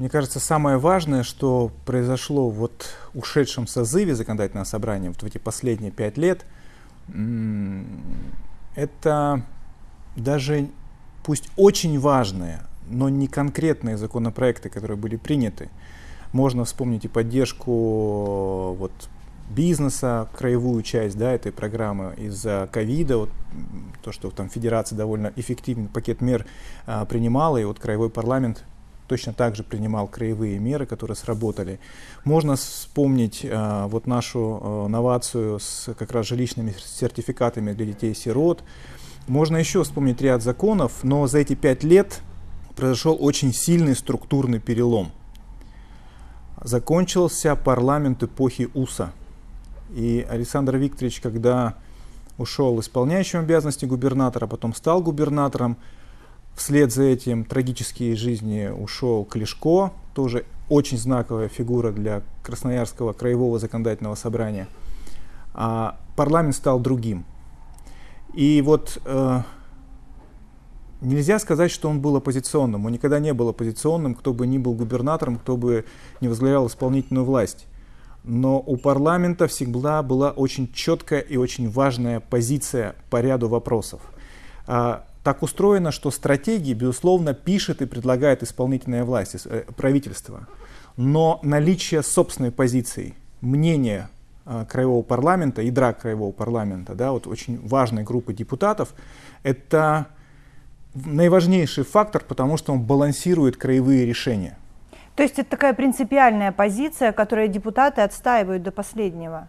Мне кажется, самое важное, что произошло вот в ушедшем созыве законодательного собрания, вот в эти последние пять лет, это даже, пусть очень важные, но не конкретные законопроекты, которые были приняты. Можно вспомнить и поддержку вот, бизнеса, краевую часть да, этой программы из-за ковида, вот, то, что там федерация довольно эффективный пакет мер а, принимала, и вот краевой парламент точно так же принимал краевые меры, которые сработали. Можно вспомнить э, вот нашу э, новацию с как раз жилищными сертификатами для детей-сирот. Можно еще вспомнить ряд законов, но за эти пять лет произошел очень сильный структурный перелом. Закончился парламент эпохи УСА. И Александр Викторович, когда ушел исполняющим обязанности губернатора, потом стал губернатором, Вслед за этим трагические жизни ушел Клешко, тоже очень знаковая фигура для Красноярского краевого законодательного собрания. А парламент стал другим. И вот э, нельзя сказать, что он был оппозиционным. Он никогда не был оппозиционным, кто бы ни был губернатором, кто бы не возглавлял исполнительную власть. Но у парламента всегда была очень четкая и очень важная позиция по ряду вопросов. А так устроено, что стратегии, безусловно, пишет и предлагает исполнительная власть, э, правительство. Но наличие собственной позиции, мнения э, краевого парламента, ядра краевого парламента, да, вот очень важной группы депутатов, это наиважнейший фактор, потому что он балансирует краевые решения. То есть это такая принципиальная позиция, которую депутаты отстаивают до последнего.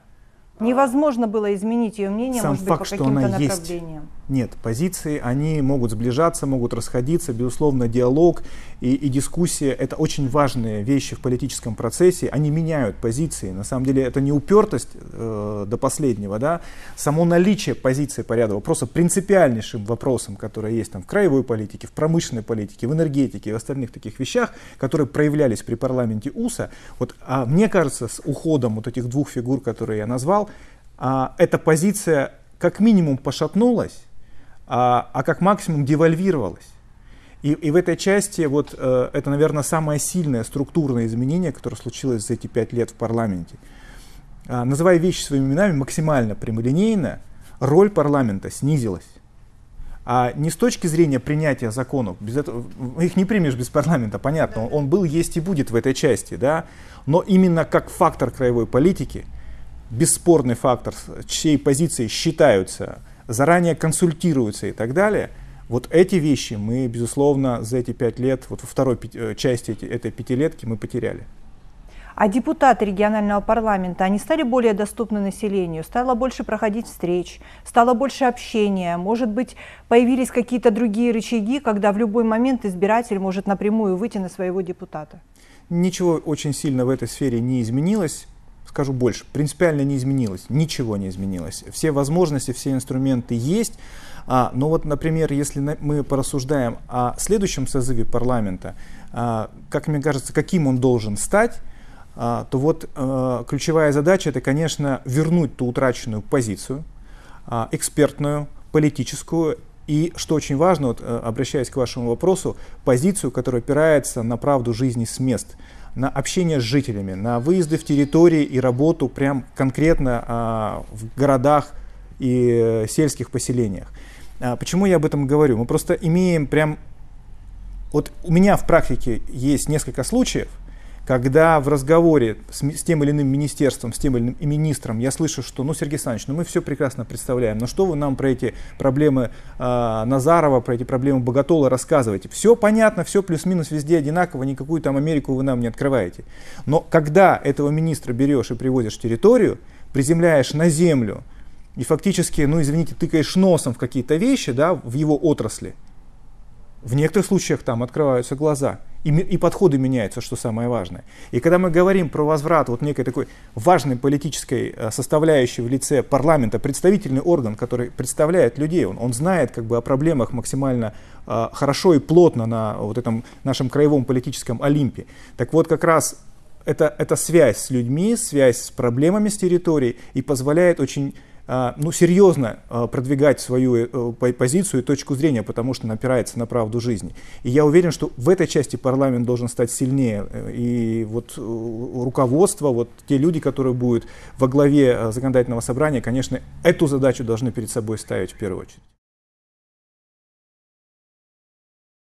А. Невозможно было изменить ее мнение, Сам может быть, факт, по каким-то направлениям. Есть нет, позиции, они могут сближаться, могут расходиться. Безусловно, диалог и, и дискуссия — это очень важные вещи в политическом процессе. Они меняют позиции. На самом деле, это не упертость э, до последнего. Да? Само наличие позиции по ряду вопросов принципиальнейшим вопросом, которые есть там, в краевой политике, в промышленной политике, в энергетике и в остальных таких вещах, которые проявлялись при парламенте УСА. Вот, а мне кажется, с уходом вот этих двух фигур, которые я назвал, а, эта позиция как минимум пошатнулась, а, а как максимум девальвировалась. И, и в этой части вот э, это, наверное, самое сильное структурное изменение, которое случилось за эти пять лет в парламенте. А, называя вещи своими именами максимально прямолинейно, роль парламента снизилась. А не с точки зрения принятия законов, без этого, их не примешь без парламента, понятно, он был, есть и будет в этой части, да, но именно как фактор краевой политики, бесспорный фактор, чьей позиции считаются заранее консультируются и так далее. Вот эти вещи мы, безусловно, за эти пять лет, вот во второй э, части этой пятилетки мы потеряли. А депутаты регионального парламента, они стали более доступны населению, стало больше проходить встреч, стало больше общения, может быть, появились какие-то другие рычаги, когда в любой момент избиратель может напрямую выйти на своего депутата? Ничего очень сильно в этой сфере не изменилось скажу больше, принципиально не изменилось, ничего не изменилось. Все возможности, все инструменты есть, а, но вот, например, если на, мы порассуждаем о следующем созыве парламента, а, как мне кажется, каким он должен стать, а, то вот а, ключевая задача это, конечно, вернуть ту утраченную позицию, а, экспертную, политическую и, что очень важно, вот, э, обращаясь к вашему вопросу, позицию, которая опирается на правду жизни с мест – на общение с жителями, на выезды в территории и работу прям конкретно а, в городах и э, сельских поселениях. А, почему я об этом говорю? Мы просто имеем прям... Вот у меня в практике есть несколько случаев, когда в разговоре с, с тем или иным министерством, с тем или иным министром я слышу, что, ну, Сергей Александрович, ну мы все прекрасно представляем, но что вы нам про эти проблемы э, Назарова, про эти проблемы Богатола рассказываете? Все понятно, все плюс-минус везде одинаково, никакую там Америку вы нам не открываете. Но когда этого министра берешь и приводишь в территорию, приземляешь на землю и фактически, ну, извините, тыкаешь носом в какие-то вещи, да, в его отрасли, в некоторых случаях там открываются глаза – и, и подходы меняются, что самое важное. И когда мы говорим про возврат вот некой такой важной политической э, составляющей в лице парламента, представительный орган, который представляет людей, он, он знает как бы о проблемах максимально э, хорошо и плотно на вот этом нашем краевом политическом Олимпе. Так вот как раз это, это связь с людьми, связь с проблемами с территорией и позволяет очень а, ну, серьезно а, продвигать свою э, позицию и точку зрения, потому что она опирается на правду жизни. И я уверен, что в этой части парламент должен стать сильнее. И вот э, руководство, вот те люди, которые будут во главе э, законодательного собрания, конечно, эту задачу должны перед собой ставить в первую очередь.